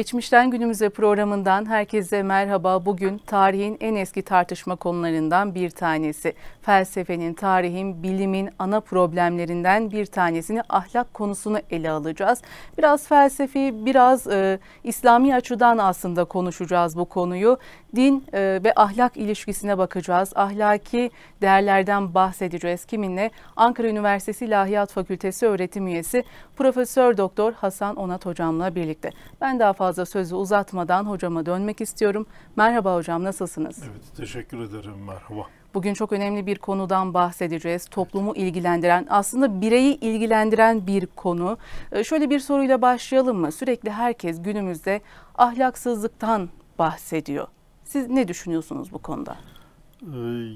Geçmişten Günümüze programından herkese merhaba. Bugün tarihin en eski tartışma konularından bir tanesi. Felsefenin, tarihin, bilimin ana problemlerinden bir tanesini ahlak konusunu ele alacağız. Biraz felsefi, biraz e, İslami açıdan aslında konuşacağız bu konuyu. Din e, ve ahlak ilişkisine bakacağız. Ahlaki değerlerden bahsedeceğiz. Kiminle? Ankara Üniversitesi İlahiyat Fakültesi öğretim üyesi Profesör Doktor Hasan Onat hocamla birlikte. Ben daha fazla fazla sözü uzatmadan hocama dönmek istiyorum. Merhaba hocam nasılsınız? Evet teşekkür ederim merhaba. Bugün çok önemli bir konudan bahsedeceğiz. Toplumu ilgilendiren, aslında bireyi ilgilendiren bir konu. Ee, şöyle bir soruyla başlayalım mı? Sürekli herkes günümüzde ahlaksızlıktan bahsediyor. Siz ne düşünüyorsunuz bu konuda? Ee,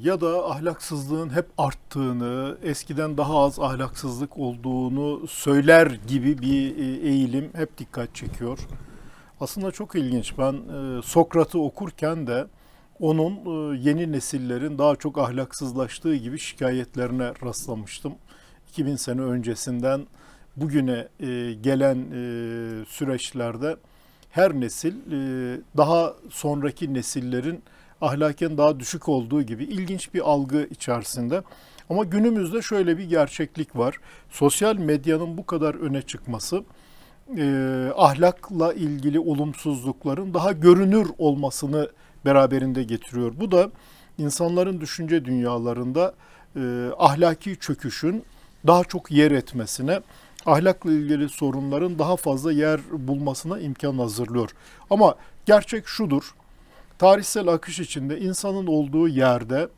ya da ahlaksızlığın hep arttığını, eskiden daha az ahlaksızlık olduğunu söyler gibi bir e, eğilim hep dikkat çekiyor aslında çok ilginç. Ben e, Sokrat'ı okurken de onun e, yeni nesillerin daha çok ahlaksızlaştığı gibi şikayetlerine rastlamıştım. 2000 sene öncesinden bugüne e, gelen e, süreçlerde her nesil e, daha sonraki nesillerin ahlaken daha düşük olduğu gibi ilginç bir algı içerisinde. Ama günümüzde şöyle bir gerçeklik var. Sosyal medyanın bu kadar öne çıkması e, ahlakla ilgili olumsuzlukların daha görünür olmasını beraberinde getiriyor. Bu da insanların düşünce dünyalarında e, ahlaki çöküşün daha çok yer etmesine, ahlakla ilgili sorunların daha fazla yer bulmasına imkan hazırlıyor. Ama gerçek şudur, tarihsel akış içinde insanın olduğu yerde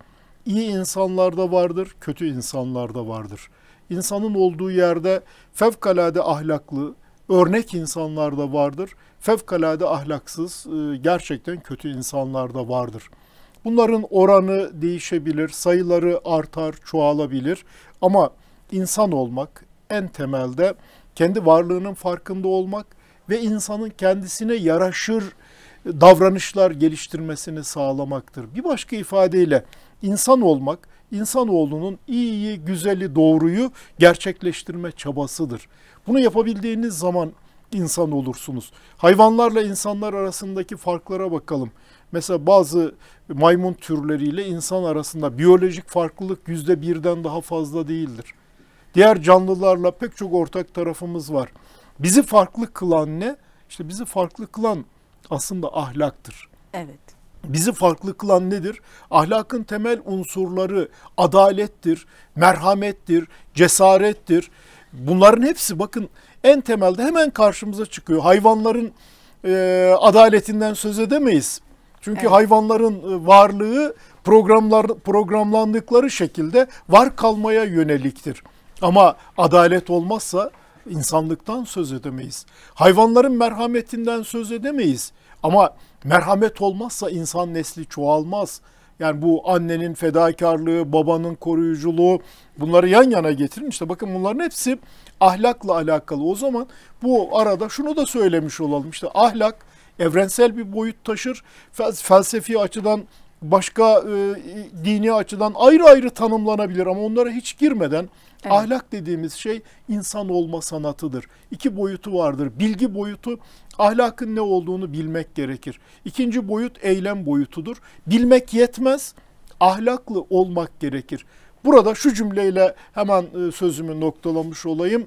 iyi insanlar da vardır, kötü insanlar da vardır. İnsanın olduğu yerde fevkalade ahlaklı, örnek insanlar da vardır. Fevkalade ahlaksız, e, gerçekten kötü insanlar da vardır. Bunların oranı değişebilir, sayıları artar, çoğalabilir. Ama insan olmak en temelde kendi varlığının farkında olmak ve insanın kendisine yaraşır davranışlar geliştirmesini sağlamaktır. Bir başka ifadeyle insan olmak insanoğlunun iyiyi, güzeli, doğruyu gerçekleştirme çabasıdır. Bunu yapabildiğiniz zaman insan olursunuz. Hayvanlarla insanlar arasındaki farklara bakalım. Mesela bazı maymun türleriyle insan arasında biyolojik farklılık yüzde birden daha fazla değildir. Diğer canlılarla pek çok ortak tarafımız var. Bizi farklı kılan ne? İşte bizi farklı kılan aslında ahlaktır. Evet bizi farklı kılan nedir? Ahlakın temel unsurları adalettir, merhamettir, cesarettir. Bunların hepsi bakın en temelde hemen karşımıza çıkıyor. Hayvanların e, adaletinden söz edemeyiz. Çünkü evet. hayvanların e, varlığı programlar programlandıkları şekilde var kalmaya yöneliktir. Ama adalet olmazsa insanlıktan söz edemeyiz. Hayvanların merhametinden söz edemeyiz. Ama merhamet olmazsa insan nesli çoğalmaz. Yani bu annenin fedakarlığı, babanın koruyuculuğu bunları yan yana getirin. İşte bakın bunların hepsi ahlakla alakalı. O zaman bu arada şunu da söylemiş olalım. İşte ahlak evrensel bir boyut taşır. Felsefi açıdan başka e, dini açıdan ayrı ayrı tanımlanabilir ama onlara hiç girmeden evet. ahlak dediğimiz şey insan olma sanatıdır. İki boyutu vardır. Bilgi boyutu ahlakın ne olduğunu bilmek gerekir. İkinci boyut eylem boyutudur. Bilmek yetmez, ahlaklı olmak gerekir. Burada şu cümleyle hemen e, sözümü noktalamış olayım.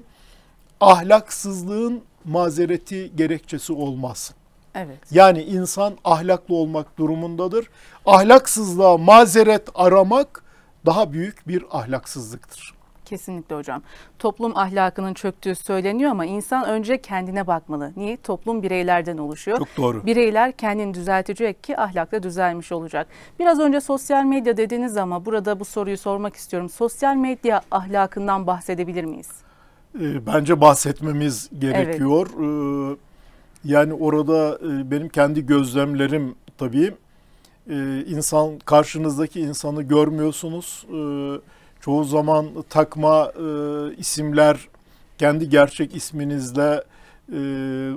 Ahlaksızlığın mazereti gerekçesi olmaz. Evet. Yani insan ahlaklı olmak durumundadır. Ahlaksızlığa mazeret aramak daha büyük bir ahlaksızlıktır. Kesinlikle hocam. Toplum ahlakının çöktüğü söyleniyor ama insan önce kendine bakmalı. Niye? Toplum bireylerden oluşuyor. Çok doğru. Bireyler kendini düzeltecek ki ahlakla düzelmiş olacak. Biraz önce sosyal medya dediniz ama burada bu soruyu sormak istiyorum. Sosyal medya ahlakından bahsedebilir miyiz? Ee, bence bahsetmemiz gerekiyor. Evet. Yani orada e, benim kendi gözlemlerim tabii e, insan karşınızdaki insanı görmüyorsunuz. E, çoğu zaman takma isimler kendi gerçek isminizle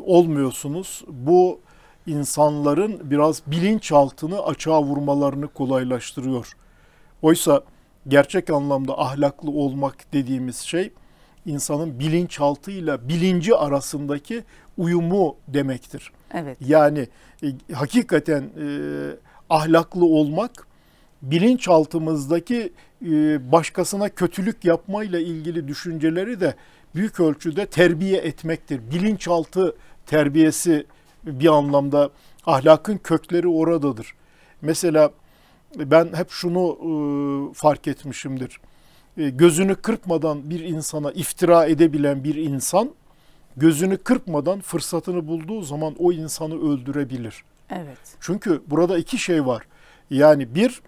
olmuyorsunuz. Bu insanların biraz bilinçaltını açığa vurmalarını kolaylaştırıyor. Oysa gerçek anlamda ahlaklı olmak dediğimiz şey insanın bilinçaltıyla bilinci arasındaki uyumu demektir. Evet. Yani e, hakikaten e, ahlaklı olmak bilinçaltımızdaki e, başkasına kötülük yapmayla ilgili düşünceleri de büyük ölçüde terbiye etmektir. Bilinçaltı terbiyesi bir anlamda ahlakın kökleri oradadır. Mesela e, ben hep şunu e, fark etmişimdir. E, gözünü kırpmadan bir insana iftira edebilen bir insan gözünü kırpmadan fırsatını bulduğu zaman o insanı öldürebilir. Evet. Çünkü burada iki şey var. Yani bir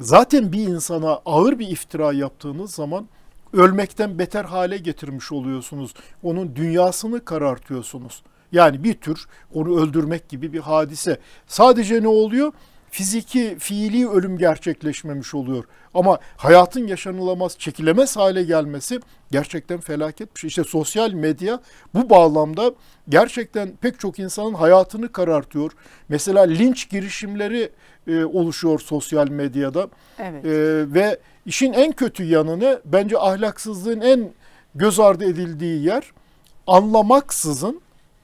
zaten bir insana ağır bir iftira yaptığınız zaman ölmekten beter hale getirmiş oluyorsunuz. Onun dünyasını karartıyorsunuz. Yani bir tür onu öldürmek gibi bir hadise. Sadece ne oluyor? fiziki, fiili ölüm gerçekleşmemiş oluyor. Ama hayatın yaşanılamaz, çekilemez hale gelmesi gerçekten felaket bir şey. İşte sosyal medya bu bağlamda gerçekten pek çok insanın hayatını karartıyor. Mesela linç girişimleri e, oluşuyor sosyal medyada. Evet. E, ve işin en kötü yanını bence ahlaksızlığın en göz ardı edildiği yer anlamaksızın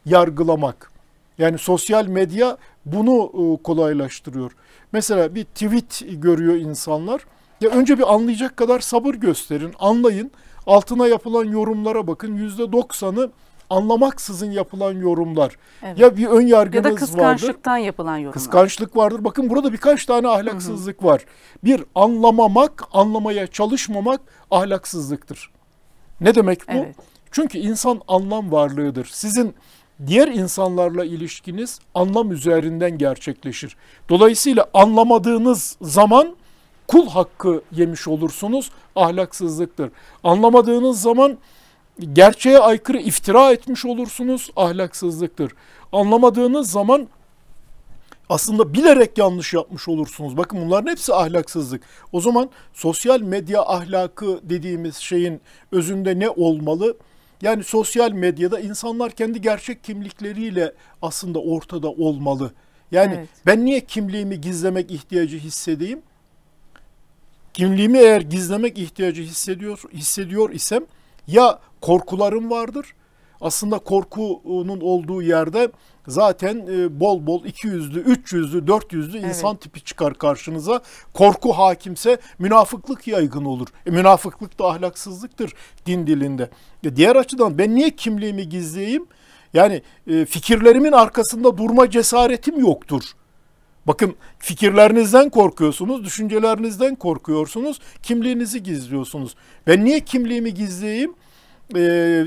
yargılamak. Yani sosyal medya bunu e, kolaylaştırıyor. Mesela bir tweet görüyor insanlar. Ya önce bir anlayacak kadar sabır gösterin, anlayın. Altına yapılan yorumlara bakın. Yüzde doksanı anlamaksızın yapılan yorumlar. Evet. Ya bir ön yargınız vardır. Ya da kıskançlıktan vardır. yapılan yorumlar. Kıskançlık vardır. Bakın burada birkaç tane ahlaksızlık hı hı. var. Bir anlamamak, anlamaya çalışmamak ahlaksızlıktır. Ne demek bu? Evet. Çünkü insan anlam varlığıdır. Sizin diğer insanlarla ilişkiniz anlam üzerinden gerçekleşir. Dolayısıyla anlamadığınız zaman kul hakkı yemiş olursunuz. Ahlaksızlıktır. Anlamadığınız zaman gerçeğe aykırı iftira etmiş olursunuz. Ahlaksızlıktır. Anlamadığınız zaman aslında bilerek yanlış yapmış olursunuz. Bakın bunların hepsi ahlaksızlık. O zaman sosyal medya ahlakı dediğimiz şeyin özünde ne olmalı? Yani sosyal medyada insanlar kendi gerçek kimlikleriyle aslında ortada olmalı. Yani evet. ben niye kimliğimi gizlemek ihtiyacı hissedeyim? Kimliğimi eğer gizlemek ihtiyacı hissediyor, hissediyor isem ya korkularım vardır aslında korkunun olduğu yerde zaten e, bol bol 200'lü, 300'lü, 400'lü evet. insan tipi çıkar karşınıza. Korku hakimse münafıklık yaygın olur. E, münafıklık da ahlaksızlıktır din dilinde. E, diğer açıdan ben niye kimliğimi gizleyeyim? Yani e, fikirlerimin arkasında durma cesaretim yoktur. Bakın fikirlerinizden korkuyorsunuz, düşüncelerinizden korkuyorsunuz, kimliğinizi gizliyorsunuz. Ben niye kimliğimi gizleyeyim? e,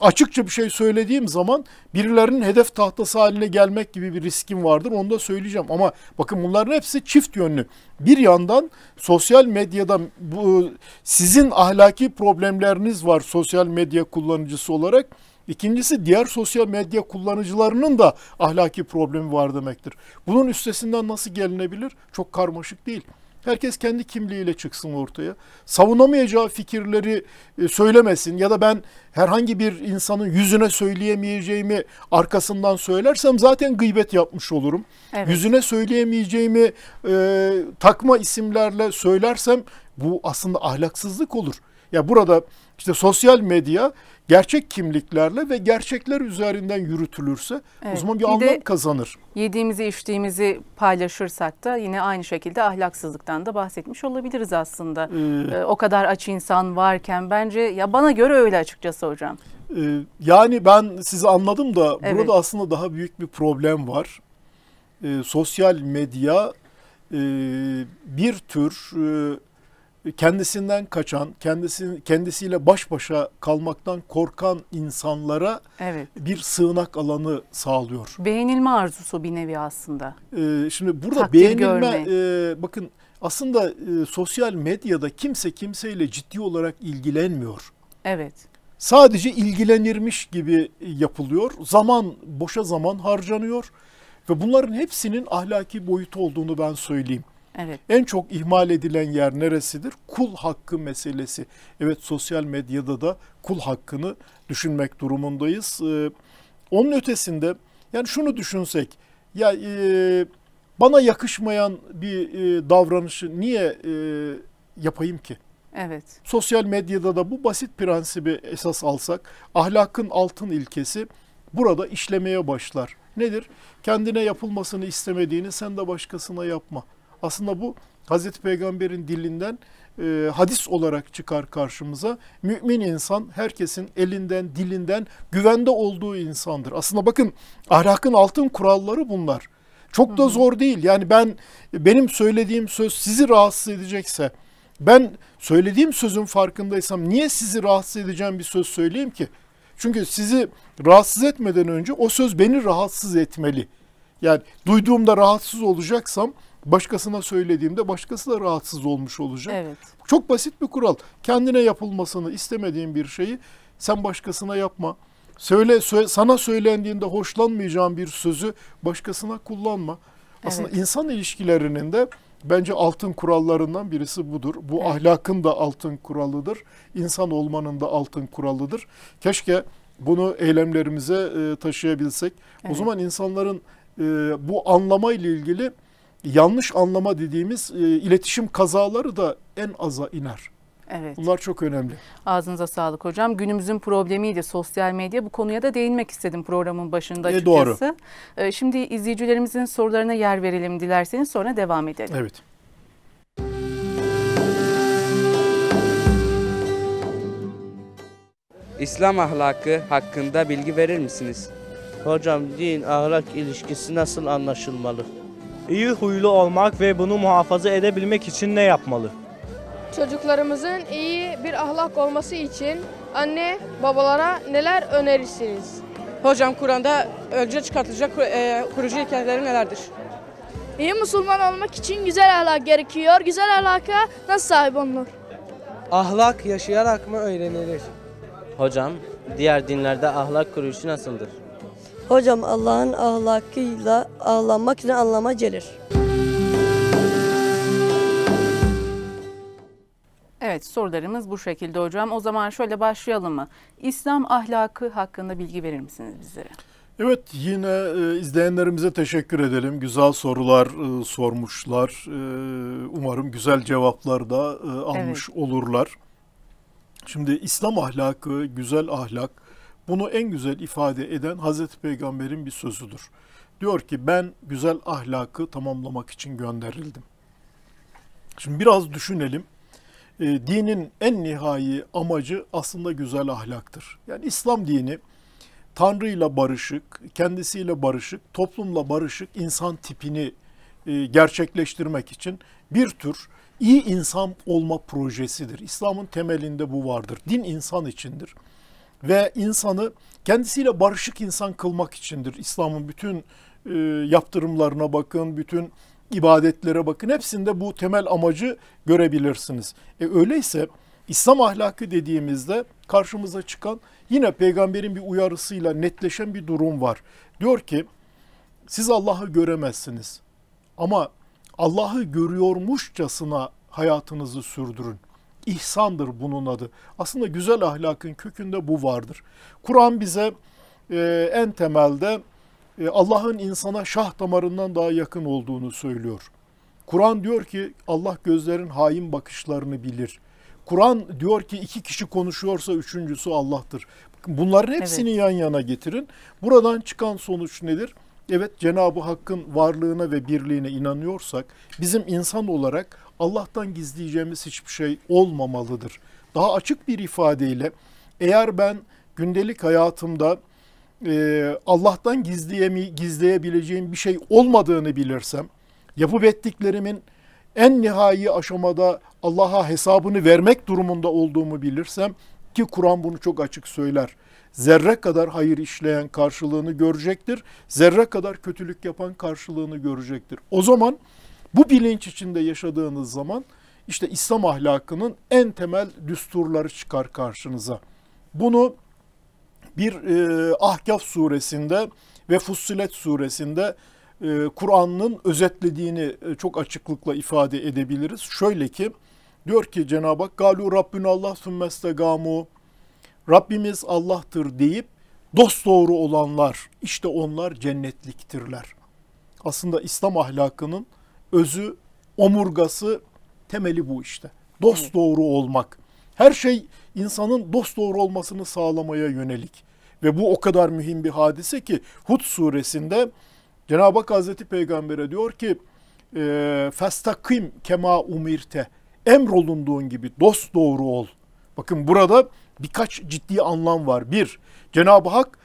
açıkça bir şey söylediğim zaman birilerinin hedef tahtası haline gelmek gibi bir riskim vardır. Onu da söyleyeceğim. Ama bakın bunların hepsi çift yönlü. Bir yandan sosyal medyada bu sizin ahlaki problemleriniz var sosyal medya kullanıcısı olarak. İkincisi diğer sosyal medya kullanıcılarının da ahlaki problemi var demektir. Bunun üstesinden nasıl gelinebilir? Çok karmaşık değil. Herkes kendi kimliğiyle çıksın ortaya. Savunamayacağı fikirleri e, söylemesin ya da ben herhangi bir insanın yüzüne söyleyemeyeceğimi arkasından söylersem zaten gıybet yapmış olurum. Evet. Yüzüne söyleyemeyeceğimi e, takma isimlerle söylersem bu aslında ahlaksızlık olur. Ya burada işte sosyal medya gerçek kimliklerle ve gerçekler üzerinden yürütülürse evet. o zaman bir, bir anlam kazanır. Yediğimizi içtiğimizi paylaşırsak da yine aynı şekilde ahlaksızlıktan da bahsetmiş olabiliriz aslında. Ee, ee o kadar aç insan varken bence ya bana göre öyle açıkçası hocam. Ee, yani ben sizi anladım da evet. burada aslında daha büyük bir problem var. E, sosyal medya e, bir tür... E, kendisinden kaçan, kendisi kendisiyle baş başa kalmaktan korkan insanlara evet. bir sığınak alanı sağlıyor. Beğenilme arzusu bir nevi aslında. Ee, şimdi burada Takdir beğenilme e, bakın aslında e, sosyal medyada kimse kimseyle ciddi olarak ilgilenmiyor. Evet. Sadece ilgilenirmiş gibi yapılıyor. Zaman boşa zaman harcanıyor ve bunların hepsinin ahlaki boyutu olduğunu ben söyleyeyim. Evet. En çok ihmal edilen yer neresidir? Kul hakkı meselesi. Evet sosyal medyada da kul hakkını düşünmek durumundayız. Ee, onun ötesinde yani şunu düşünsek ya e, bana yakışmayan bir e, davranışı niye e, yapayım ki? Evet. Sosyal medyada da bu basit prensibi esas alsak ahlakın altın ilkesi burada işlemeye başlar. Nedir? Kendine yapılmasını istemediğini sen de başkasına yapma. Aslında bu Hazreti Peygamber'in dilinden e, hadis olarak çıkar karşımıza. Mümin insan herkesin elinden, dilinden güvende olduğu insandır. Aslında bakın ahlakın altın kuralları bunlar. Çok da zor değil. Yani ben benim söylediğim söz sizi rahatsız edecekse, ben söylediğim sözün farkındaysam niye sizi rahatsız edeceğim bir söz söyleyeyim ki? Çünkü sizi rahatsız etmeden önce o söz beni rahatsız etmeli. Yani duyduğumda rahatsız olacaksam başkasına söylediğimde başkası da rahatsız olmuş olacak. Evet. Çok basit bir kural. Kendine yapılmasını istemediğin bir şeyi sen başkasına yapma. Söyle, söyle sana söylendiğinde hoşlanmayacağın bir sözü başkasına kullanma. Aslında insan ilişkilerinin de bence altın kurallarından birisi budur. Bu evet. ahlakın da altın kuralıdır. İnsan olmanın da altın kuralıdır. Keşke bunu eylemlerimize taşıyabilsek. Evet. O zaman insanların bu anlama ile ilgili yanlış anlama dediğimiz e, iletişim kazaları da en aza iner. Evet. Bunlar çok önemli. Ağzınıza sağlık hocam. Günümüzün problemiydi sosyal medya. Bu konuya da değinmek istedim programın başında e, açıkçası. E, doğru. şimdi izleyicilerimizin sorularına yer verelim dilerseniz sonra devam edelim. Evet. İslam ahlakı hakkında bilgi verir misiniz? Hocam din ahlak ilişkisi nasıl anlaşılmalı? iyi huylu olmak ve bunu muhafaza edebilmek için ne yapmalı? Çocuklarımızın iyi bir ahlak olması için anne babalara neler önerirsiniz? Hocam Kur'an'da önce çıkartılacak e, kurucu ilkeleri nelerdir? İyi Müslüman olmak için güzel ahlak gerekiyor. Güzel ahlaka nasıl sahip olunur? Ahlak yaşayarak mı öğrenilir? Hocam, diğer dinlerde ahlak kuruluşu nasıldır? Hocam Allah'ın ahlakıyla ağlanmak ne anlama gelir? Evet sorularımız bu şekilde hocam. O zaman şöyle başlayalım mı? İslam ahlakı hakkında bilgi verir misiniz bizlere? Evet yine e, izleyenlerimize teşekkür edelim. Güzel sorular e, sormuşlar. E, umarım güzel cevaplar da e, almış evet. olurlar. Şimdi İslam ahlakı, güzel ahlak bunu en güzel ifade eden Hazreti Peygamber'in bir sözüdür. Diyor ki ben güzel ahlakı tamamlamak için gönderildim. Şimdi biraz düşünelim. E, dinin en nihai amacı aslında güzel ahlaktır. Yani İslam dini Tanrı'yla barışık, kendisiyle barışık, toplumla barışık insan tipini e, gerçekleştirmek için bir tür iyi insan olma projesidir. İslam'ın temelinde bu vardır. Din insan içindir ve insanı kendisiyle barışık insan kılmak içindir. İslam'ın bütün e, yaptırımlarına bakın, bütün ibadetlere bakın. Hepsinde bu temel amacı görebilirsiniz. E, öyleyse İslam ahlakı dediğimizde karşımıza çıkan yine peygamberin bir uyarısıyla netleşen bir durum var. Diyor ki siz Allah'ı göremezsiniz ama Allah'ı görüyormuşçasına hayatınızı sürdürün. İhsandır bunun adı. Aslında güzel ahlakın kökünde bu vardır. Kur'an bize e, en temelde e, Allah'ın insana şah damarından daha yakın olduğunu söylüyor. Kur'an diyor ki Allah gözlerin hain bakışlarını bilir. Kur'an diyor ki iki kişi konuşuyorsa üçüncüsü Allah'tır. Bunların hepsini evet. yan yana getirin. Buradan çıkan sonuç nedir? Evet Cenab-ı Hakk'ın varlığına ve birliğine inanıyorsak bizim insan olarak Allah'tan gizleyeceğimiz hiçbir şey olmamalıdır. Daha açık bir ifadeyle eğer ben gündelik hayatımda e, Allah'tan gizleyemi, gizleyebileceğim bir şey olmadığını bilirsem, yapıp ettiklerimin en nihai aşamada Allah'a hesabını vermek durumunda olduğumu bilirsem, ki Kur'an bunu çok açık söyler, zerre kadar hayır işleyen karşılığını görecektir, zerre kadar kötülük yapan karşılığını görecektir. O zaman bu bilinç içinde yaşadığınız zaman işte İslam ahlakının en temel düsturları çıkar karşınıza. Bunu bir e, Ahkaf suresinde ve Fussilet suresinde e, Kur'an'ın özetlediğini e, çok açıklıkla ifade edebiliriz. Şöyle ki diyor ki Cenab-ı Hak galu rabbuna Allah sümmestegamu Rabbimiz Allah'tır deyip dost doğru olanlar işte onlar cennetliktirler. Aslında İslam ahlakının özü, omurgası, temeli bu işte. Dost doğru olmak. Her şey insanın dost doğru olmasını sağlamaya yönelik. Ve bu o kadar mühim bir hadise ki Hud suresinde Cenab-ı Hak Hazreti Peygamber'e diyor ki ee, Festakim kema umirte emrolunduğun gibi dost doğru ol. Bakın burada birkaç ciddi anlam var. Bir, Cenab-ı Hak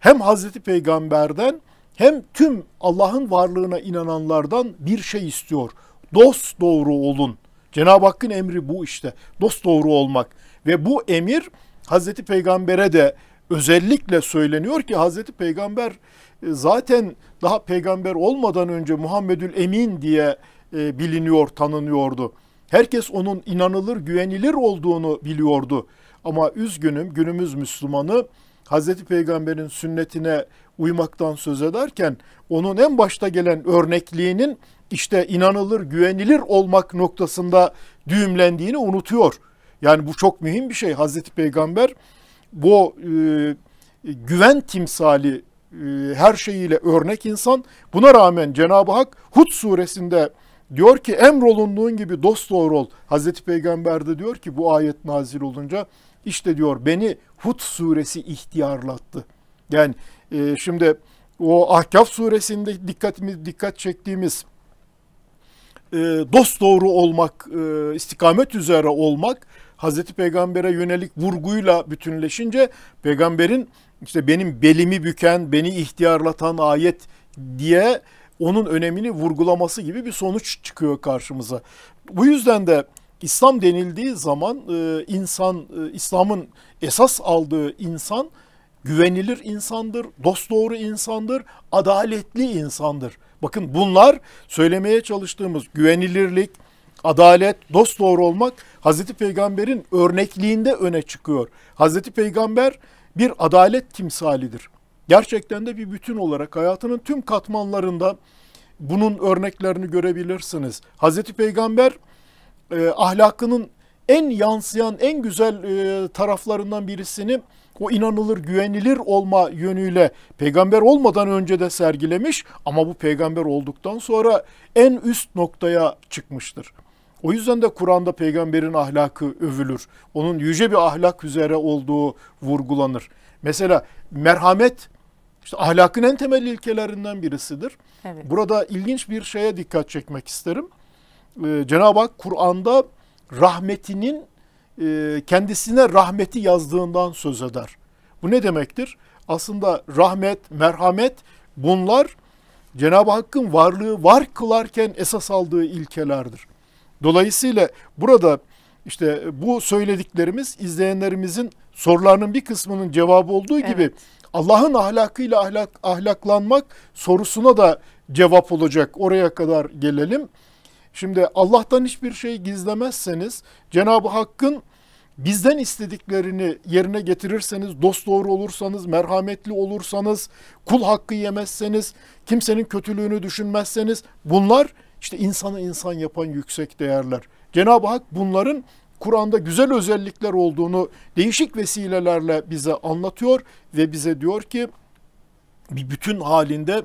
hem Hazreti Peygamber'den hem tüm Allah'ın varlığına inananlardan bir şey istiyor. Dost doğru olun. Cenab-ı Hakk'ın emri bu işte. Dost doğru olmak. Ve bu emir Hazreti Peygamber'e de özellikle söyleniyor ki Hazreti Peygamber e, zaten daha peygamber olmadan önce Muhammedül Emin diye e, biliniyor, tanınıyordu. Herkes onun inanılır, güvenilir olduğunu biliyordu. Ama üzgünüm günümüz Müslümanı Hazreti Peygamber'in sünnetine uymaktan söz ederken onun en başta gelen örnekliğinin işte inanılır, güvenilir olmak noktasında düğümlendiğini unutuyor. Yani bu çok mühim bir şey. Hazreti Peygamber bu e, güven timsali e, her şeyiyle örnek insan. Buna rağmen Cenab-ı Hak Hud suresinde diyor ki emrolunduğun gibi dost doğru ol. Hazreti Peygamber de diyor ki bu ayet nazil olunca işte diyor beni Hud suresi ihtiyarlattı. Yani e, şimdi o Ahkaf suresinde dikkatimiz dikkat çektiğimiz e, dost doğru olmak, e, istikamet üzere olmak Hazreti Peygamber'e yönelik vurguyla bütünleşince peygamberin işte benim belimi büken, beni ihtiyarlatan ayet diye onun önemini vurgulaması gibi bir sonuç çıkıyor karşımıza. Bu yüzden de İslam denildiği zaman e, insan, e, İslam'ın esas aldığı insan güvenilir insandır, dost doğru insandır, adaletli insandır. Bakın bunlar söylemeye çalıştığımız güvenilirlik, adalet, dost doğru olmak Hazreti Peygamber'in örnekliğinde öne çıkıyor. Hazreti Peygamber bir adalet timsalidir. Gerçekten de bir bütün olarak hayatının tüm katmanlarında bunun örneklerini görebilirsiniz. Hazreti Peygamber e, ahlakının en yansıyan, en güzel e, taraflarından birisini o inanılır, güvenilir olma yönüyle peygamber olmadan önce de sergilemiş ama bu peygamber olduktan sonra en üst noktaya çıkmıştır. O yüzden de Kur'an'da peygamberin ahlakı övülür. Onun yüce bir ahlak üzere olduğu vurgulanır. Mesela merhamet işte ahlakın en temel ilkelerinden birisidir. Evet. Burada ilginç bir şeye dikkat çekmek isterim. Ee, Cenab-ı Hak Kur'an'da rahmetinin e, kendisine rahmeti yazdığından söz eder. Bu ne demektir? Aslında rahmet, merhamet bunlar Cenab-ı Hakk'ın varlığı var kılarken esas aldığı ilkelerdir. Dolayısıyla burada işte bu söylediklerimiz izleyenlerimizin sorularının bir kısmının cevabı olduğu evet. gibi Allah'ın ahlakıyla ahlak, ahlaklanmak sorusuna da cevap olacak. Oraya kadar gelelim. Şimdi Allah'tan hiçbir şey gizlemezseniz Cenab-ı Hakk'ın bizden istediklerini yerine getirirseniz, dost doğru olursanız, merhametli olursanız, kul hakkı yemezseniz, kimsenin kötülüğünü düşünmezseniz bunlar işte insanı insan yapan yüksek değerler. Cenab-ı Hak bunların Kur'an'da güzel özellikler olduğunu değişik vesilelerle bize anlatıyor ve bize diyor ki bir bütün halinde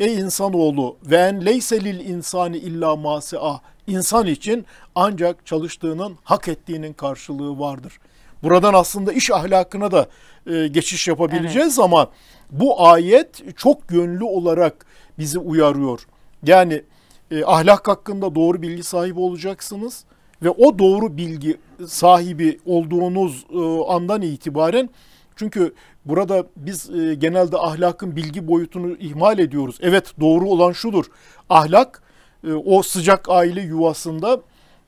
Ey insanoğlu ven leyse lil insani illa masi'a. İnsan için ancak çalıştığının hak ettiğinin karşılığı vardır. Buradan aslında iş ahlakına da e, geçiş yapabileceğiz evet. ama bu ayet çok yönlü olarak bizi uyarıyor. Yani e, ahlak hakkında doğru bilgi sahibi olacaksınız ve o doğru bilgi sahibi olduğunuz e, andan itibaren çünkü burada biz e, genelde ahlakın bilgi boyutunu ihmal ediyoruz. Evet doğru olan şudur. Ahlak e, o sıcak aile yuvasında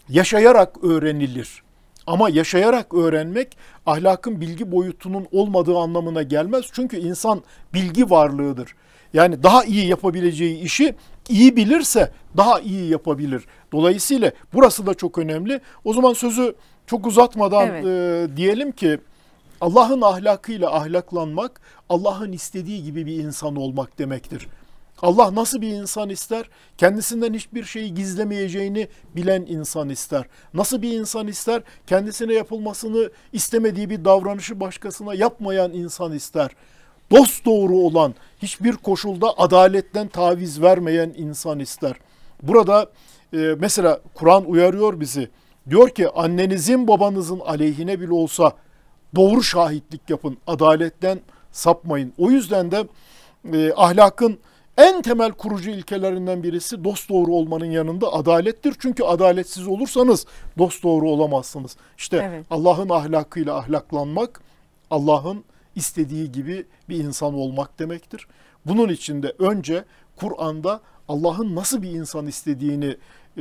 yaşayarak öğrenilir. Ama yaşayarak öğrenmek ahlakın bilgi boyutunun olmadığı anlamına gelmez. Çünkü insan bilgi varlığıdır. Yani daha iyi yapabileceği işi iyi bilirse daha iyi yapabilir. Dolayısıyla burası da çok önemli. O zaman sözü çok uzatmadan evet. e, diyelim ki Allah'ın ahlakıyla ahlaklanmak, Allah'ın istediği gibi bir insan olmak demektir. Allah nasıl bir insan ister? Kendisinden hiçbir şeyi gizlemeyeceğini bilen insan ister. Nasıl bir insan ister? Kendisine yapılmasını istemediği bir davranışı başkasına yapmayan insan ister. Dost doğru olan, hiçbir koşulda adaletten taviz vermeyen insan ister. Burada e, mesela Kur'an uyarıyor bizi. Diyor ki annenizin babanızın aleyhine bile olsa doğru şahitlik yapın, adaletten sapmayın. O yüzden de e, ahlakın en temel kurucu ilkelerinden birisi dost doğru olmanın yanında adalettir. Çünkü adaletsiz olursanız dost doğru olamazsınız. İşte evet. Allah'ın ahlakıyla ahlaklanmak, Allah'ın istediği gibi bir insan olmak demektir. Bunun için de önce Kur'an'da Allah'ın nasıl bir insan istediğini e,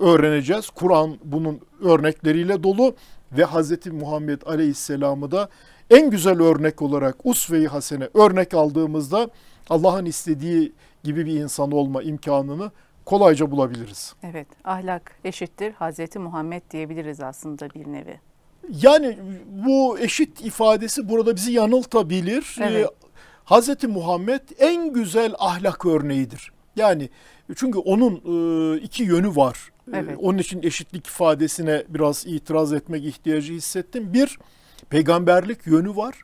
öğreneceğiz. Kur'an bunun örnekleriyle dolu ve Hazreti Muhammed Aleyhisselam'ı da en güzel örnek olarak usve-i hasene örnek aldığımızda Allah'ın istediği gibi bir insan olma imkanını kolayca bulabiliriz. Evet ahlak eşittir Hazreti Muhammed diyebiliriz aslında bir nevi. Yani bu eşit ifadesi burada bizi yanıltabilir. Evet. Ee, Hz. Muhammed en güzel ahlak örneğidir. Yani çünkü onun e, iki yönü var. E, evet. onun için eşitlik ifadesine biraz itiraz etmek ihtiyacı hissettim. Bir, peygamberlik yönü var.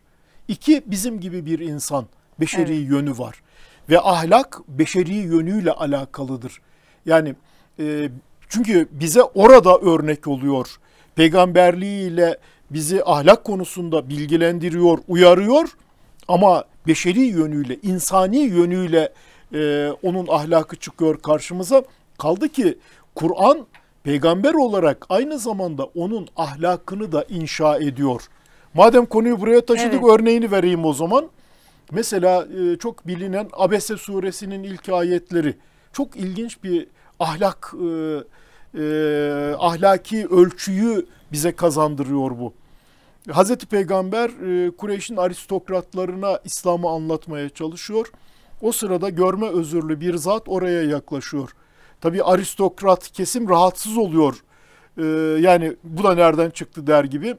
İki, bizim gibi bir insan beşeri evet. yönü var. Ve ahlak beşeri yönüyle alakalıdır. Yani e, çünkü bize orada örnek oluyor. Peygamberliğiyle bizi ahlak konusunda bilgilendiriyor, uyarıyor ama beşeri yönüyle, insani yönüyle e, onun ahlakı çıkıyor karşımıza. Kaldı ki Kur'an peygamber olarak aynı zamanda onun ahlakını da inşa ediyor. Madem konuyu buraya taşıdık evet. örneğini vereyim o zaman. Mesela e, çok bilinen Abese suresinin ilk ayetleri çok ilginç bir ahlak e, e, ahlaki ölçüyü bize kazandırıyor bu. Hazreti Peygamber e, Kureyş'in aristokratlarına İslam'ı anlatmaya çalışıyor. O sırada görme özürlü bir zat oraya yaklaşıyor. Tabi aristokrat kesim rahatsız oluyor. Ee, yani bu da nereden çıktı der gibi.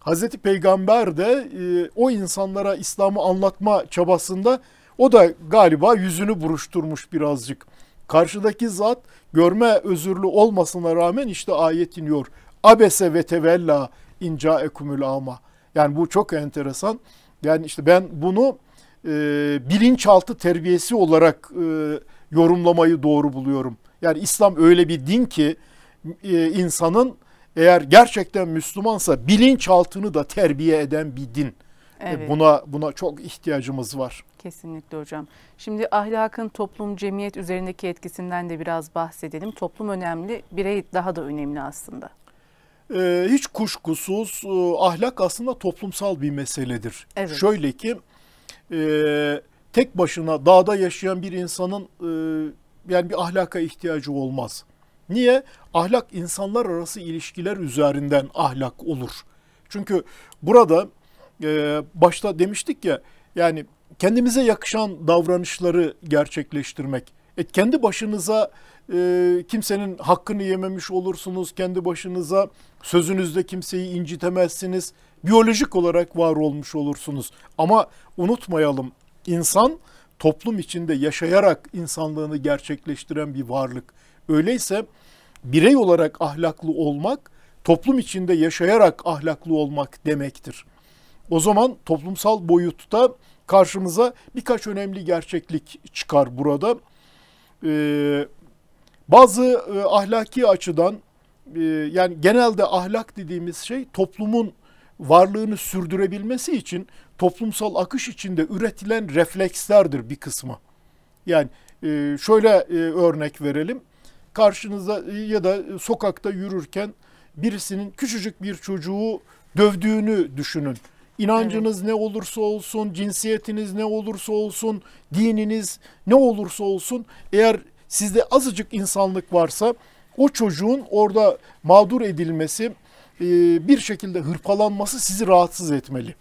Hazreti Peygamber de e, o insanlara İslam'ı anlatma çabasında o da galiba yüzünü buruşturmuş birazcık. Karşıdaki zat görme özürlü olmasına rağmen işte ayet iniyor. Abese ve tevella inca ekumül ama. Yani bu çok enteresan. Yani işte ben bunu e, bilinçaltı terbiyesi olarak e, yorumlamayı doğru buluyorum. Yani İslam öyle bir din ki e, insanın eğer gerçekten Müslümansa bilinçaltını da terbiye eden bir din. E, evet. Buna buna çok ihtiyacımız var. Kesinlikle hocam. Şimdi ahlakın toplum cemiyet üzerindeki etkisinden de biraz bahsedelim. Toplum önemli, birey daha da önemli aslında. Ee, hiç kuşkusuz e, ahlak aslında toplumsal bir meseledir. Evet. Şöyle ki e, tek başına dağda yaşayan bir insanın e, yani bir ahlaka ihtiyacı olmaz. Niye? Ahlak insanlar arası ilişkiler üzerinden ahlak olur. Çünkü burada e, başta demiştik ya yani kendimize yakışan davranışları gerçekleştirmek. E, kendi başınıza e, kimsenin hakkını yememiş olursunuz. Kendi başınıza sözünüzde kimseyi incitemezsiniz biyolojik olarak var olmuş olursunuz. Ama unutmayalım insan toplum içinde yaşayarak insanlığını gerçekleştiren bir varlık. Öyleyse birey olarak ahlaklı olmak toplum içinde yaşayarak ahlaklı olmak demektir. O zaman toplumsal boyutta karşımıza birkaç önemli gerçeklik çıkar burada. Ee, bazı e, ahlaki açıdan e, yani genelde ahlak dediğimiz şey toplumun varlığını sürdürebilmesi için toplumsal akış içinde üretilen reflekslerdir bir kısmı. Yani e, şöyle e, örnek verelim. Karşınıza ya da sokakta yürürken birisinin küçücük bir çocuğu dövdüğünü düşünün. İnancınız evet. ne olursa olsun, cinsiyetiniz ne olursa olsun, dininiz ne olursa olsun eğer sizde azıcık insanlık varsa o çocuğun orada mağdur edilmesi, ee, bir şekilde hırpalanması sizi rahatsız etmeli.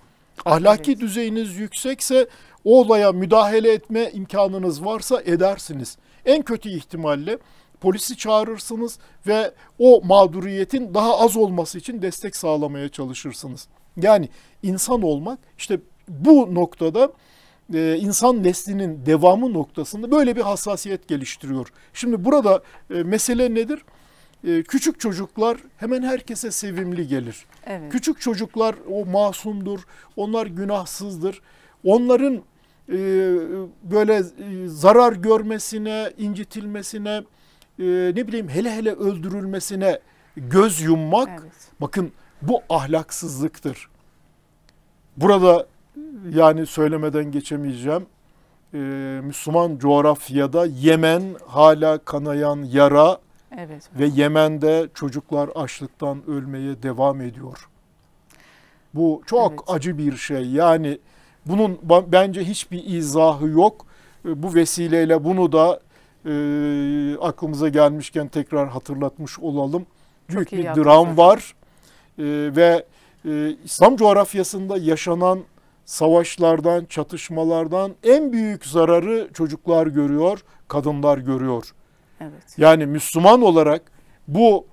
Ahlaki evet. düzeyiniz yüksekse o olaya müdahale etme imkanınız varsa edersiniz. En kötü ihtimalle polisi çağırırsınız ve o mağduriyetin daha az olması için destek sağlamaya çalışırsınız. Yani insan olmak işte bu noktada e, insan neslinin devamı noktasında böyle bir hassasiyet geliştiriyor. Şimdi burada e, mesele nedir? Ee, küçük çocuklar hemen herkese sevimli gelir. Evet. Küçük çocuklar o masumdur, onlar günahsızdır. Onların e, böyle e, zarar görmesine, incitilmesine, e, ne bileyim hele hele öldürülmesine göz yummak, evet. bakın bu ahlaksızlıktır. Burada yani söylemeden geçemeyeceğim. Ee, Müslüman coğrafyada Yemen hala kanayan yara, Evet. Ve Yemen'de çocuklar açlıktan ölmeye devam ediyor. Bu çok evet. acı bir şey. Yani bunun bence hiçbir izahı yok. Ee, bu vesileyle bunu da e, aklımıza gelmişken tekrar hatırlatmış olalım. Büyük bir dram var e, ve e, İslam coğrafyasında yaşanan savaşlardan, çatışmalardan en büyük zararı çocuklar görüyor, kadınlar görüyor. Evet. Yani Müslüman olarak bu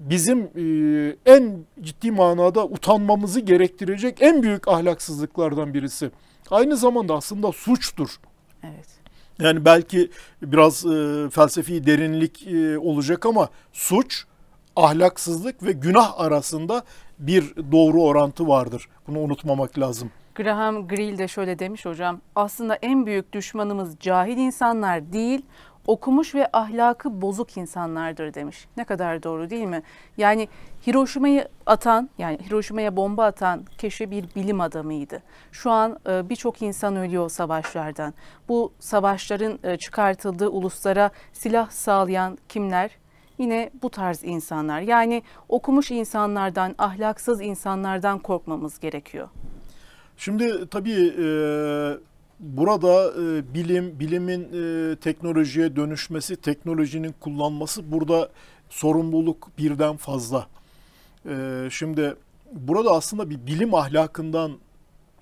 bizim e, en ciddi manada utanmamızı gerektirecek en büyük ahlaksızlıklardan birisi. Aynı zamanda aslında suçtur. Evet. Yani belki biraz e, felsefi derinlik e, olacak ama suç, ahlaksızlık ve günah arasında bir doğru orantı vardır. Bunu unutmamak lazım. Graham Greel de şöyle demiş hocam. Aslında en büyük düşmanımız cahil insanlar değil, okumuş ve ahlakı bozuk insanlardır demiş. Ne kadar doğru değil mi? Yani Hiroşima'yı atan, yani Hiroşima'ya bomba atan kişi bir bilim adamıydı. Şu an e, birçok insan ölüyor savaşlardan. Bu savaşların e, çıkartıldığı uluslara silah sağlayan kimler? Yine bu tarz insanlar. Yani okumuş insanlardan, ahlaksız insanlardan korkmamız gerekiyor. Şimdi tabii e, burada e, bilim, bilimin e, teknolojiye dönüşmesi, teknolojinin kullanması burada sorumluluk birden fazla. E, şimdi burada aslında bir bilim ahlakından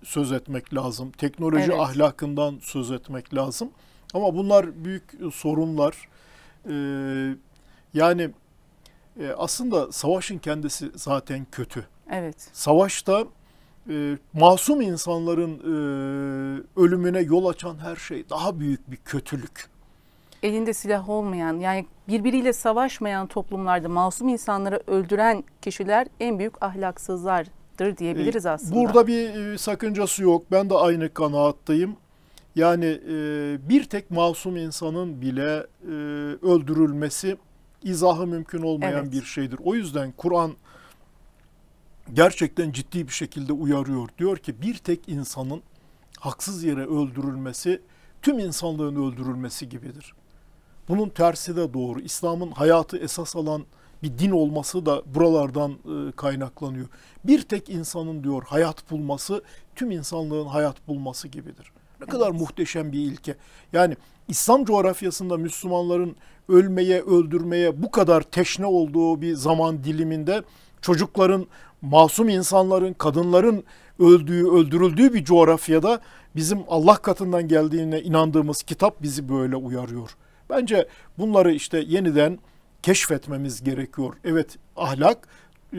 söz etmek lazım. Teknoloji evet. ahlakından söz etmek lazım. Ama bunlar büyük sorunlar. E, yani e, aslında savaşın kendisi zaten kötü. Evet. Savaşta e, masum insanların e, ölümüne yol açan her şey daha büyük bir kötülük. Elinde silah olmayan yani birbiriyle savaşmayan toplumlarda masum insanları öldüren kişiler en büyük ahlaksızlardır diyebiliriz ee, aslında. Burada bir e, sakıncası yok. Ben de aynı kanaattayım. Yani e, bir tek masum insanın bile e, öldürülmesi izahı mümkün olmayan evet. bir şeydir. O yüzden Kur'an gerçekten ciddi bir şekilde uyarıyor. Diyor ki bir tek insanın haksız yere öldürülmesi tüm insanlığın öldürülmesi gibidir. Bunun tersi de doğru. İslam'ın hayatı esas alan bir din olması da buralardan e, kaynaklanıyor. Bir tek insanın diyor hayat bulması tüm insanlığın hayat bulması gibidir. Ne kadar muhteşem bir ilke. Yani İslam coğrafyasında Müslümanların ölmeye, öldürmeye bu kadar teşne olduğu bir zaman diliminde çocukların masum insanların, kadınların öldüğü, öldürüldüğü bir coğrafyada bizim Allah katından geldiğine inandığımız kitap bizi böyle uyarıyor. Bence bunları işte yeniden keşfetmemiz gerekiyor. Evet ahlak e,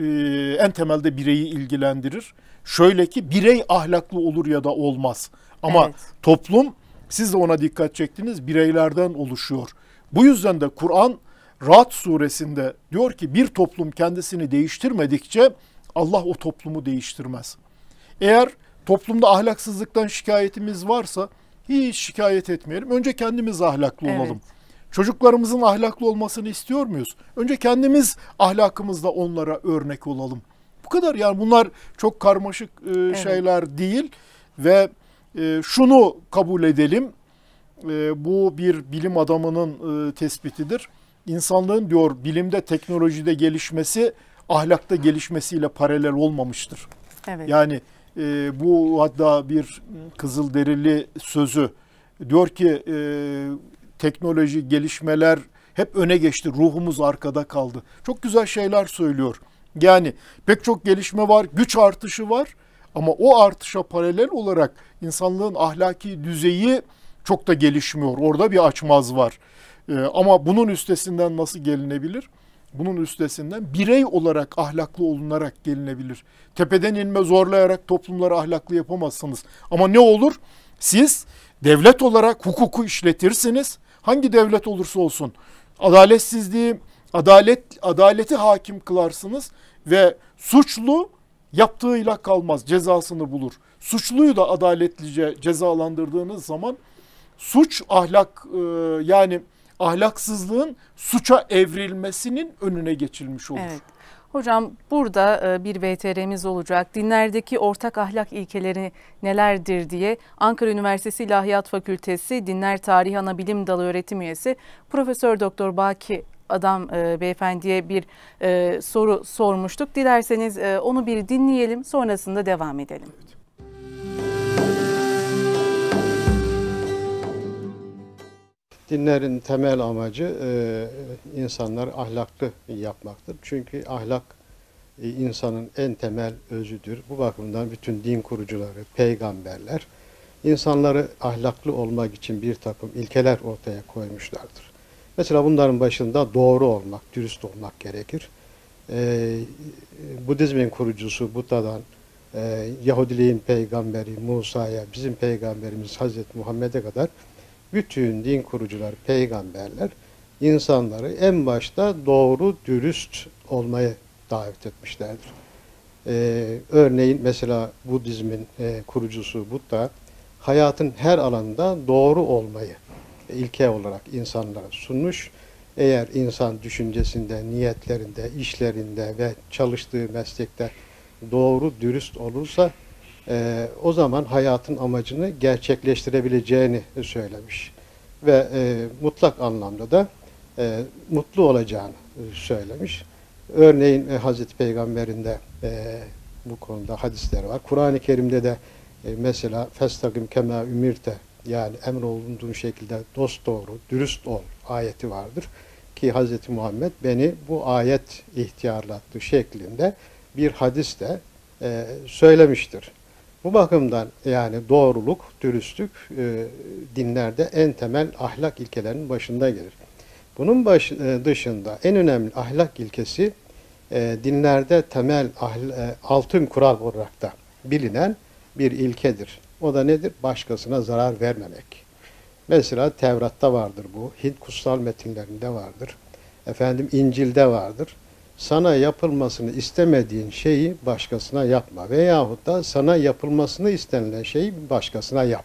en temelde bireyi ilgilendirir. Şöyle ki birey ahlaklı olur ya da olmaz. Ama evet. toplum siz de ona dikkat çektiniz bireylerden oluşuyor. Bu yüzden de Kur'an Rad suresinde diyor ki bir toplum kendisini değiştirmedikçe Allah o toplumu değiştirmez. Eğer toplumda ahlaksızlıktan şikayetimiz varsa hiç şikayet etmeyelim. Önce kendimiz ahlaklı olalım. Evet. Çocuklarımızın ahlaklı olmasını istiyor muyuz? Önce kendimiz ahlakımızla onlara örnek olalım. Bu kadar yani bunlar çok karmaşık e, evet. şeyler değil ve e, şunu kabul edelim. E, bu bir bilim adamının e, tespitidir. İnsanlığın diyor bilimde teknolojide gelişmesi ahlakta gelişmesiyle paralel olmamıştır. Evet. Yani e, bu hatta bir kızıl derili sözü diyor ki e, teknoloji gelişmeler hep öne geçti ruhumuz arkada kaldı. Çok güzel şeyler söylüyor. Yani pek çok gelişme var, güç artışı var ama o artışa paralel olarak insanlığın ahlaki düzeyi çok da gelişmiyor. Orada bir açmaz var. Ee, ama bunun üstesinden nasıl gelinebilir? bunun üstesinden birey olarak ahlaklı olunarak gelinebilir. Tepeden inme zorlayarak toplumları ahlaklı yapamazsınız. Ama ne olur? Siz devlet olarak hukuku işletirsiniz. Hangi devlet olursa olsun adaletsizliği, adalet adaleti hakim kılarsınız ve suçlu yaptığıyla kalmaz cezasını bulur. Suçluyu da adaletlice cezalandırdığınız zaman suç ahlak e, yani ahlaksızlığın suça evrilmesinin önüne geçilmiş olur. Evet. Hocam burada e, bir VTR'miz olacak. Dinlerdeki ortak ahlak ilkeleri nelerdir diye Ankara Üniversitesi İlahiyat Fakültesi Dinler Tarihi Anabilim Dalı öğretim üyesi Profesör Doktor Baki adam e, beyefendiye bir e, soru sormuştuk. Dilerseniz onu bir dinleyelim sonrasında devam edelim. Evet. Dinlerin temel amacı e, insanlar ahlaklı yapmaktır. Çünkü ahlak e, insanın en temel özüdür. Bu bakımdan bütün din kurucuları, peygamberler insanları ahlaklı olmak için bir takım ilkeler ortaya koymuşlardır. Mesela bunların başında doğru olmak, dürüst olmak gerekir. E, Budizmin kurucusu Buda'dan e, Yahudiliğin peygamberi Musa'ya, bizim peygamberimiz Hazreti Muhammed'e kadar bütün din kurucular, peygamberler insanları en başta doğru, dürüst olmaya davet etmişlerdir. Ee, örneğin mesela Budizmin e, kurucusu Buddha hayatın her alanında doğru olmayı ilke olarak insanlara sunmuş. Eğer insan düşüncesinde, niyetlerinde, işlerinde ve çalıştığı meslekte doğru, dürüst olursa e, o zaman hayatın amacını gerçekleştirebileceğini söylemiş. Ve e, mutlak anlamda da e, mutlu olacağını e, söylemiş. Örneğin e, Hazreti Peygamber'in de e, bu konuda hadisleri var. Kur'an-ı Kerim'de de e, mesela "Festagim kema ümirte yani emr olunduğun şekilde dost doğru, dürüst ol ayeti vardır. Ki Hazreti Muhammed beni bu ayet ihtiyarlattı şeklinde bir hadis de e, söylemiştir. Bu bakımdan yani doğruluk, dürüstlük e, dinlerde en temel ahlak ilkelerinin başında gelir. Bunun baş, e, dışında en önemli ahlak ilkesi e, dinlerde temel ahl, e, altın kural olarak da bilinen bir ilkedir. O da nedir? Başkasına zarar vermemek. Mesela Tevrat'ta vardır bu, Hint kutsal metinlerinde vardır, efendim İncil'de vardır sana yapılmasını istemediğin şeyi başkasına yapma veyahut da sana yapılmasını istenilen şeyi başkasına yap.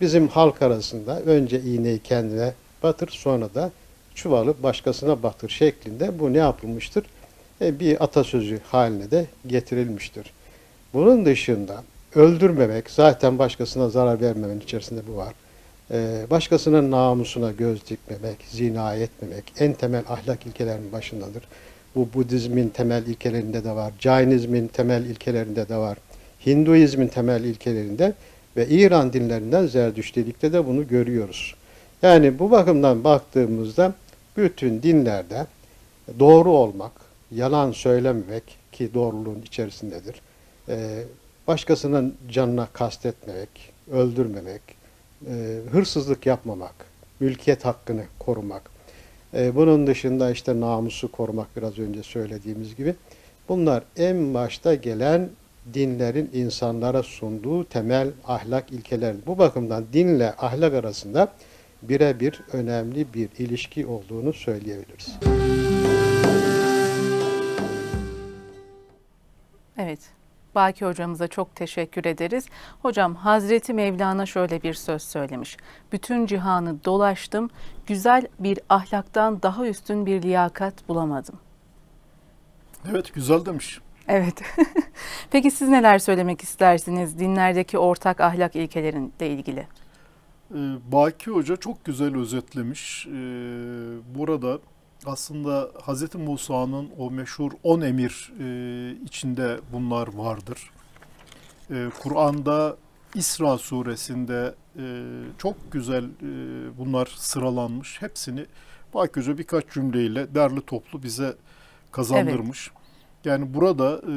Bizim halk arasında önce iğneyi kendine batır sonra da çuvalı başkasına batır şeklinde bu ne yapılmıştır? E, bir atasözü haline de getirilmiştir. Bunun dışında öldürmemek, zaten başkasına zarar vermemenin içerisinde bu var. E, başkasının namusuna göz dikmemek, zina etmemek en temel ahlak ilkelerinin başındadır. Bu Budizmin temel ilkelerinde de var. Cainizmin temel ilkelerinde de var. Hinduizmin temel ilkelerinde ve İran dinlerinden Zerdüştilikte de bunu görüyoruz. Yani bu bakımdan baktığımızda bütün dinlerde doğru olmak, yalan söylememek ki doğruluğun içerisindedir. Ee, başkasının canına kastetmemek, öldürmemek, e, hırsızlık yapmamak, mülkiyet hakkını korumak, ee, bunun dışında işte namusu korumak biraz önce söylediğimiz gibi. Bunlar en başta gelen dinlerin insanlara sunduğu temel ahlak ilkeler. Bu bakımdan dinle ahlak arasında birebir önemli bir ilişki olduğunu söyleyebiliriz. Evet. Baki hocamıza çok teşekkür ederiz. Hocam Hazreti Mevlana şöyle bir söz söylemiş. Bütün cihanı dolaştım, güzel bir ahlaktan daha üstün bir liyakat bulamadım. Evet güzel demiş. Evet. Peki siz neler söylemek istersiniz dinlerdeki ortak ahlak ilkelerinle ilgili? Ee, Baki Hoca çok güzel özetlemiş. Ee, burada aslında Hz. Musa'nın o meşhur on emir e, içinde bunlar vardır. E, Kur'an'da İsra suresinde e, çok güzel e, bunlar sıralanmış. Hepsini Baküce birkaç cümleyle derli toplu bize kazandırmış. Evet. Yani burada e,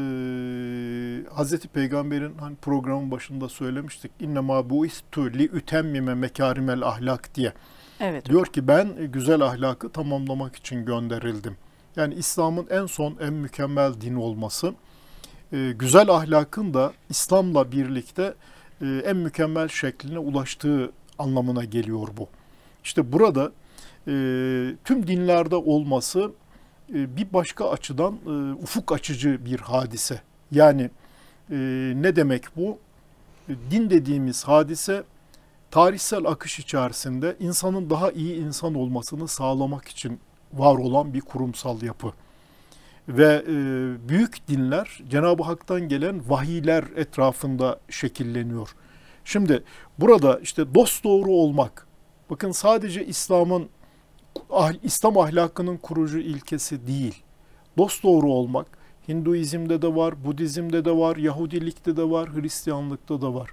Hz. Peygamber'in hani programın başında söylemiştik. İnne ma bu istu li ütemmime mekarimel ahlak diye. Evet. Diyor ki ben e, güzel ahlakı tamamlamak için gönderildim. Yani İslam'ın en son en mükemmel din olması, e, güzel ahlakın da İslam'la birlikte e, en mükemmel şekline ulaştığı anlamına geliyor bu. İşte burada tüm dinlerde olması bir başka açıdan ufuk açıcı bir hadise. Yani ne demek bu? Din dediğimiz hadise tarihsel akış içerisinde insanın daha iyi insan olmasını sağlamak için var olan bir kurumsal yapı. Ve e, büyük dinler Cenab-ı Hak'tan gelen vahiyler etrafında şekilleniyor. Şimdi burada işte dost doğru olmak, bakın sadece İslam'ın ah, İslam ahlakının kurucu ilkesi değil. Dost doğru olmak Hinduizm'de de var, Budizm'de de var, Yahudilikte de var, Hristiyanlıkta da var.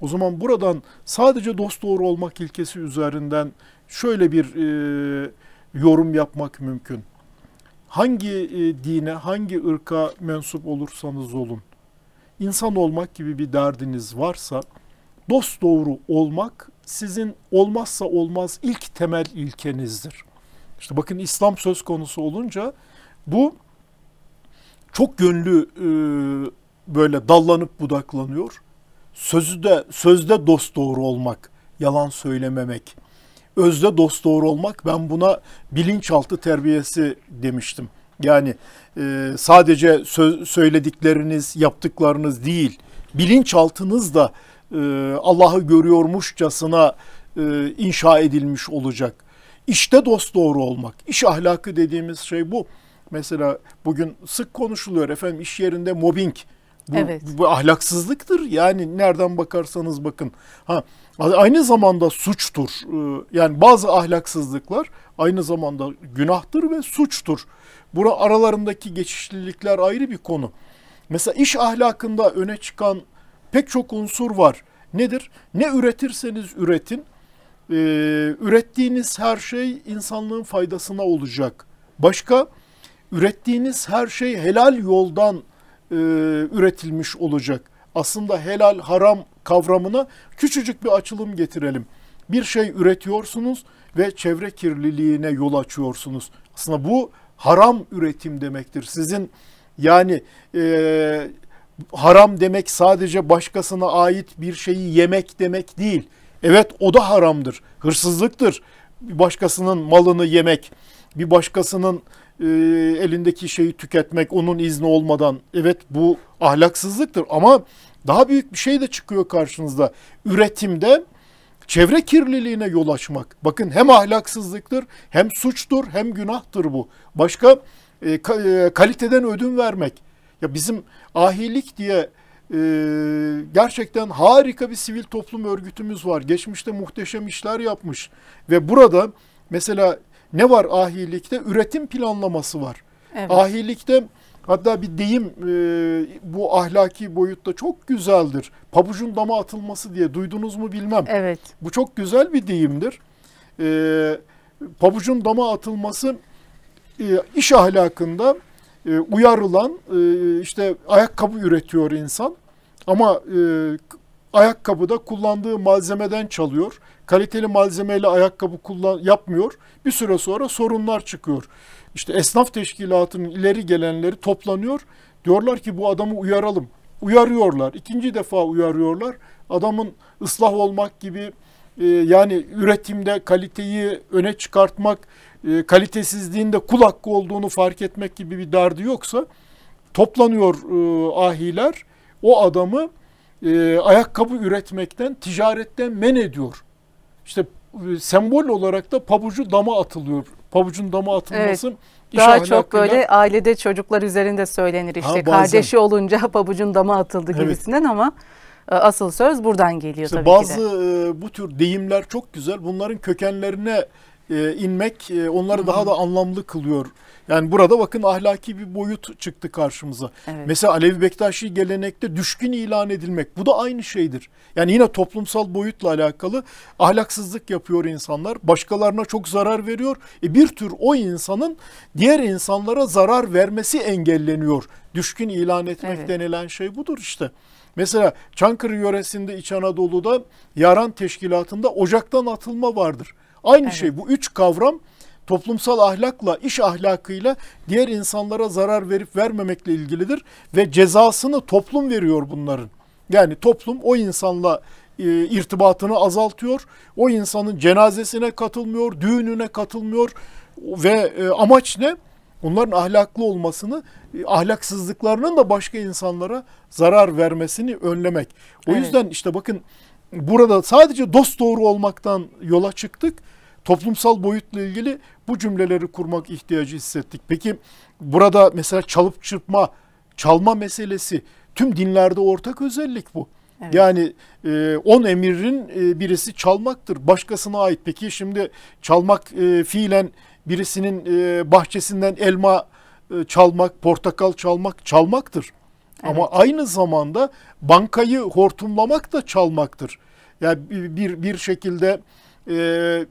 O zaman buradan sadece dost doğru olmak ilkesi üzerinden şöyle bir e, yorum yapmak mümkün. Hangi e, dine, hangi ırka mensup olursanız olun, insan olmak gibi bir derdiniz varsa, dost doğru olmak sizin olmazsa olmaz ilk temel ilkenizdir. İşte bakın İslam söz konusu olunca bu çok gönlü e, böyle dallanıp budaklanıyor sözde sözde dost doğru olmak, yalan söylememek, özde dost doğru olmak ben buna bilinçaltı terbiyesi demiştim. Yani e, sadece söz, söyledikleriniz, yaptıklarınız değil, bilinçaltınız da e, Allah'ı görüyormuşçasına e, inşa edilmiş olacak. İşte dost doğru olmak, iş ahlakı dediğimiz şey bu. Mesela bugün sık konuşuluyor efendim iş yerinde mobbing bu, evet. bu ahlaksızlıktır. Yani nereden bakarsanız bakın. Ha aynı zamanda suçtur. Ee, yani bazı ahlaksızlıklar aynı zamanda günahtır ve suçtur. Bura aralarındaki geçişlilikler ayrı bir konu. Mesela iş ahlakında öne çıkan pek çok unsur var. Nedir? Ne üretirseniz üretin. Ee, ürettiğiniz her şey insanlığın faydasına olacak. Başka? Ürettiğiniz her şey helal yoldan e, üretilmiş olacak. Aslında helal haram kavramına küçücük bir açılım getirelim. Bir şey üretiyorsunuz ve çevre kirliliğine yol açıyorsunuz. Aslında bu haram üretim demektir. Sizin yani e, haram demek sadece başkasına ait bir şeyi yemek demek değil. Evet o da haramdır, hırsızlıktır. Bir başkasının malını yemek, bir başkasının e, elindeki şeyi tüketmek onun izni olmadan evet bu ahlaksızlıktır ama daha büyük bir şey de çıkıyor karşınızda. Üretimde çevre kirliliğine yol açmak. Bakın hem ahlaksızlıktır, hem suçtur, hem günahtır bu. Başka e, e kaliteden ödün vermek. Ya bizim ahilik diye e, gerçekten harika bir sivil toplum örgütümüz var. Geçmişte muhteşem işler yapmış ve burada mesela ne var ahilikte? Üretim planlaması var. Evet. Ahilikte hatta bir deyim e, bu ahlaki boyutta çok güzeldir. Pabucun dama atılması diye duydunuz mu bilmem. Evet. Bu çok güzel bir deyimdir. E, pabucun dama atılması e, iş ahlakında e, uyarılan e, işte ayakkabı üretiyor insan. Ama e, ayakkabıda kullandığı malzemeden çalıyor. Kaliteli malzemeyle ayakkabı kullan yapmıyor. Bir süre sonra sorunlar çıkıyor. İşte esnaf teşkilatının ileri gelenleri toplanıyor. Diyorlar ki bu adamı uyaralım. Uyarıyorlar. İkinci defa uyarıyorlar. Adamın ıslah olmak gibi e, yani üretimde kaliteyi öne çıkartmak, e, kalitesizliğin de kul hakkı olduğunu fark etmek gibi bir derdi yoksa toplanıyor e, ahiler o adamı e, ayakkabı üretmekten, ticaretten men ediyor. İşte e, sembol olarak da pabucu dama atılıyor. Pabucun dama atılması evet. İş Daha ahlakıyla... çok böyle ailede çocuklar üzerinde söylenir işte ha, kardeşi olunca pabucun dama atıldı gibisinden evet. ama e, asıl söz buradan geliyor işte tabii bazı, ki de. Bazı e, bu tür deyimler çok güzel bunların kökenlerine e, inmek onları Hı -hı. daha da anlamlı kılıyor. Yani burada bakın ahlaki bir boyut çıktı karşımıza. Evet. Mesela Alevi Bektaşi gelenekte düşkün ilan edilmek bu da aynı şeydir. Yani yine toplumsal boyutla alakalı ahlaksızlık yapıyor insanlar. Başkalarına çok zarar veriyor. E bir tür o insanın diğer insanlara zarar vermesi engelleniyor. Düşkün ilan etmek evet. denilen şey budur işte. Mesela Çankırı yöresinde İç Anadolu'da Yaran Teşkilatı'nda ocaktan atılma vardır. Aynı şey, evet. şey bu üç kavram toplumsal ahlakla, iş ahlakıyla diğer insanlara zarar verip vermemekle ilgilidir ve cezasını toplum veriyor bunların. Yani toplum o insanla e, irtibatını azaltıyor. O insanın cenazesine katılmıyor, düğününe katılmıyor ve e, amaç ne? Onların ahlaklı olmasını, e, ahlaksızlıklarının da başka insanlara zarar vermesini önlemek. O evet. yüzden işte bakın burada sadece dost doğru olmaktan yola çıktık toplumsal boyutla ilgili bu cümleleri kurmak ihtiyacı hissettik. Peki burada mesela çalıp çırpma, çalma meselesi tüm dinlerde ortak özellik bu. Evet. Yani e, on emirin e, birisi çalmaktır, başkasına ait. Peki şimdi çalmak e, fiilen birisinin e, bahçesinden elma e, çalmak, portakal çalmak çalmaktır. Evet. Ama aynı zamanda bankayı hortumlamak da çalmaktır. Yani bir bir şekilde e,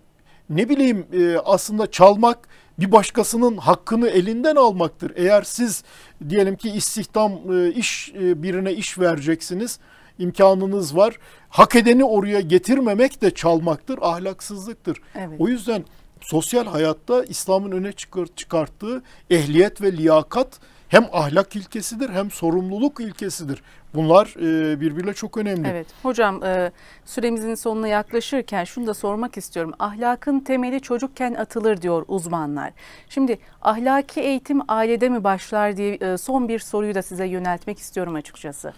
ne bileyim e, aslında çalmak bir başkasının hakkını elinden almaktır. Eğer siz diyelim ki istihdam e, iş e, birine iş vereceksiniz imkanınız var. Hak edeni oraya getirmemek de çalmaktır, ahlaksızlıktır. Evet. O yüzden sosyal hayatta İslam'ın öne çıkarttığı ehliyet ve liyakat hem ahlak ilkesidir hem sorumluluk ilkesidir. Bunlar e, birbiriyle çok önemli. Evet hocam e, süremizin sonuna yaklaşırken şunu da sormak istiyorum. Ahlakın temeli çocukken atılır diyor uzmanlar. Şimdi ahlaki eğitim ailede mi başlar diye e, son bir soruyu da size yöneltmek istiyorum açıkçası.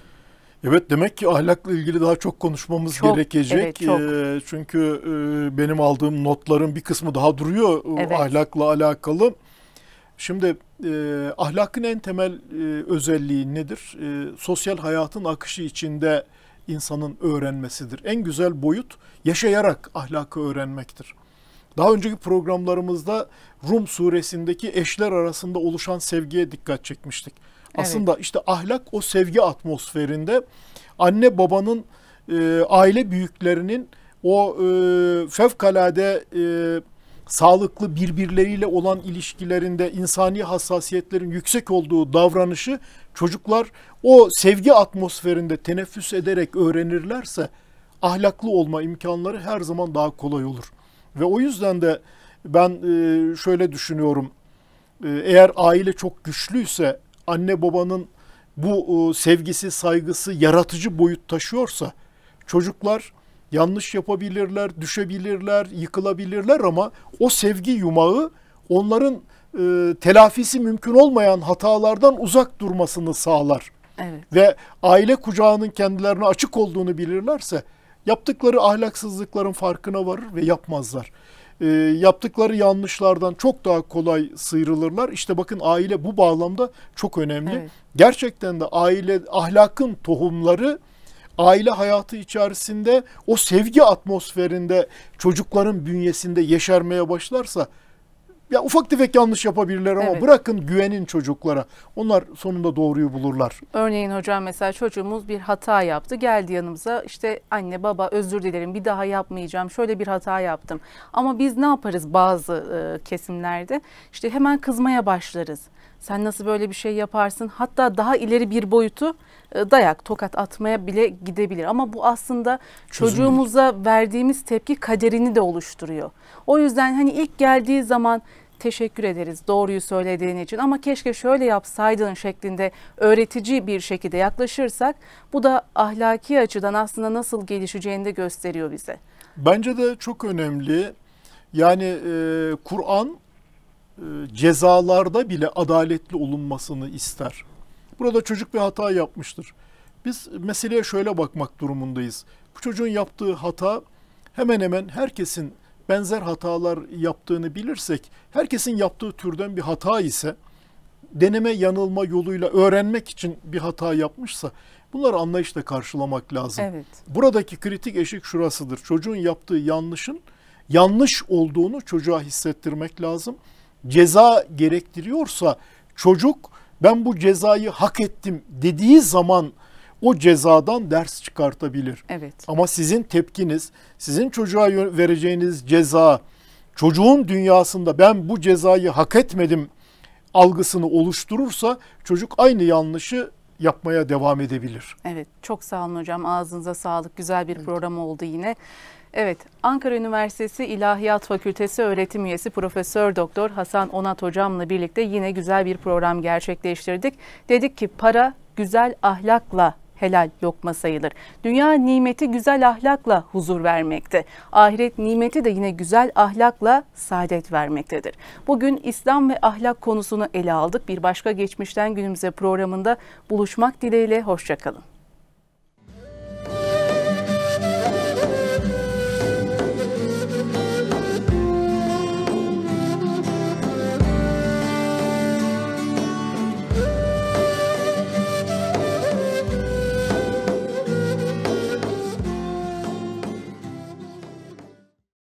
Evet demek ki ahlakla ilgili daha çok konuşmamız çok, gerekecek. Evet, çok. E, çünkü e, benim aldığım notların bir kısmı daha duruyor e, evet. ahlakla alakalı. Şimdi e, ahlakın en temel e, özelliği nedir? E, sosyal hayatın akışı içinde insanın öğrenmesidir. En güzel boyut yaşayarak ahlakı öğrenmektir. Daha önceki programlarımızda Rum suresindeki eşler arasında oluşan sevgiye dikkat çekmiştik. Evet. Aslında işte ahlak o sevgi atmosferinde anne babanın e, aile büyüklerinin o e, fevkalade e, sağlıklı birbirleriyle olan ilişkilerinde insani hassasiyetlerin yüksek olduğu davranışı çocuklar o sevgi atmosferinde teneffüs ederek öğrenirlerse ahlaklı olma imkanları her zaman daha kolay olur. Ve o yüzden de ben e, şöyle düşünüyorum. E, eğer aile çok güçlüyse anne babanın bu e, sevgisi, saygısı yaratıcı boyut taşıyorsa çocuklar yanlış yapabilirler, düşebilirler, yıkılabilirler ama o sevgi yumağı onların e, telafisi mümkün olmayan hatalardan uzak durmasını sağlar. Evet. Ve aile kucağının kendilerine açık olduğunu bilirlerse yaptıkları ahlaksızlıkların farkına varır ve yapmazlar. E, yaptıkları yanlışlardan çok daha kolay sıyrılırlar. İşte bakın aile bu bağlamda çok önemli. Evet. Gerçekten de aile ahlakın tohumları aile hayatı içerisinde o sevgi atmosferinde çocukların bünyesinde yeşermeye başlarsa ya ufak tefek yanlış yapabilirler ama evet. bırakın güvenin çocuklara. Onlar sonunda doğruyu bulurlar. Örneğin hocam mesela çocuğumuz bir hata yaptı. Geldi yanımıza işte anne baba özür dilerim bir daha yapmayacağım. Şöyle bir hata yaptım. Ama biz ne yaparız bazı e, kesimlerde? İşte hemen kızmaya başlarız. Sen nasıl böyle bir şey yaparsın? Hatta daha ileri bir boyutu e, dayak, tokat atmaya bile gidebilir. Ama bu aslında çocuğumuza verdiğimiz tepki kaderini de oluşturuyor. O yüzden hani ilk geldiği zaman teşekkür ederiz doğruyu söylediğin için ama keşke şöyle yapsaydın şeklinde öğretici bir şekilde yaklaşırsak bu da ahlaki açıdan aslında nasıl gelişeceğini de gösteriyor bize. Bence de çok önemli. Yani e, Kur'an e, cezalarda bile adaletli olunmasını ister. Burada çocuk bir hata yapmıştır. Biz meseleye şöyle bakmak durumundayız. Bu çocuğun yaptığı hata hemen hemen herkesin benzer hatalar yaptığını bilirsek, herkesin yaptığı türden bir hata ise deneme yanılma yoluyla öğrenmek için bir hata yapmışsa bunları anlayışla karşılamak lazım. Evet. Buradaki kritik eşik şurasıdır. Çocuğun yaptığı yanlışın yanlış olduğunu çocuğa hissettirmek lazım ceza gerektiriyorsa çocuk ben bu cezayı hak ettim dediği zaman o cezadan ders çıkartabilir. Evet. Ama sizin tepkiniz, sizin çocuğa vereceğiniz ceza, çocuğun dünyasında ben bu cezayı hak etmedim algısını oluşturursa çocuk aynı yanlışı yapmaya devam edebilir. Evet çok sağ olun hocam ağzınıza sağlık güzel bir evet. program oldu yine. Evet, Ankara Üniversitesi İlahiyat Fakültesi öğretim üyesi Profesör Doktor Hasan Onat hocamla birlikte yine güzel bir program gerçekleştirdik. Dedik ki para güzel ahlakla helal lokma sayılır. Dünya nimeti güzel ahlakla huzur vermekte. Ahiret nimeti de yine güzel ahlakla saadet vermektedir. Bugün İslam ve ahlak konusunu ele aldık. Bir başka geçmişten günümüze programında buluşmak dileğiyle hoşçakalın.